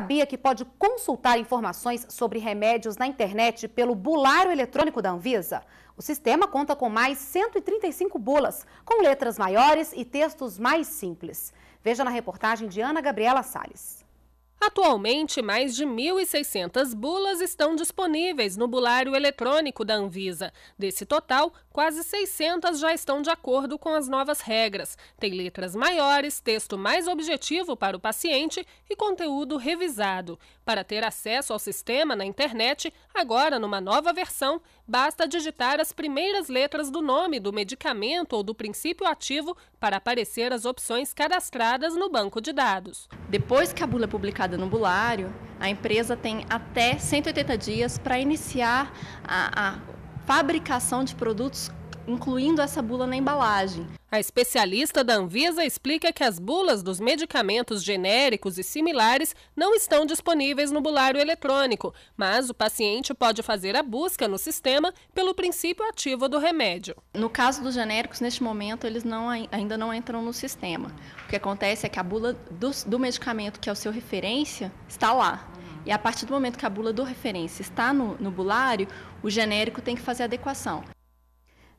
sabia que pode consultar informações sobre remédios na internet pelo Bulário Eletrônico da Anvisa? O sistema conta com mais 135 bulas, com letras maiores e textos mais simples. Veja na reportagem de Ana Gabriela Salles. Atualmente, mais de 1.600 bulas estão disponíveis no bulário eletrônico da Anvisa. Desse total, quase 600 já estão de acordo com as novas regras. Tem letras maiores, texto mais objetivo para o paciente e conteúdo revisado. Para ter acesso ao sistema na internet, agora numa nova versão, basta digitar as primeiras letras do nome do medicamento ou do princípio ativo para aparecer as opções cadastradas no banco de dados. Depois que a bula é publicada, no bulário, a empresa tem até 180 dias para iniciar a, a fabricação de produtos incluindo essa bula na embalagem. A especialista da Anvisa explica que as bulas dos medicamentos genéricos e similares não estão disponíveis no bulário eletrônico, mas o paciente pode fazer a busca no sistema pelo princípio ativo do remédio. No caso dos genéricos, neste momento, eles não, ainda não entram no sistema. O que acontece é que a bula do, do medicamento, que é o seu referência, está lá. E a partir do momento que a bula do referência está no, no bulário, o genérico tem que fazer adequação.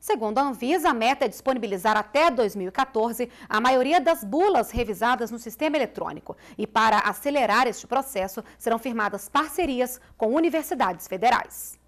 Segundo a Anvisa, a meta é disponibilizar até 2014 a maioria das bulas revisadas no sistema eletrônico. E para acelerar este processo, serão firmadas parcerias com universidades federais.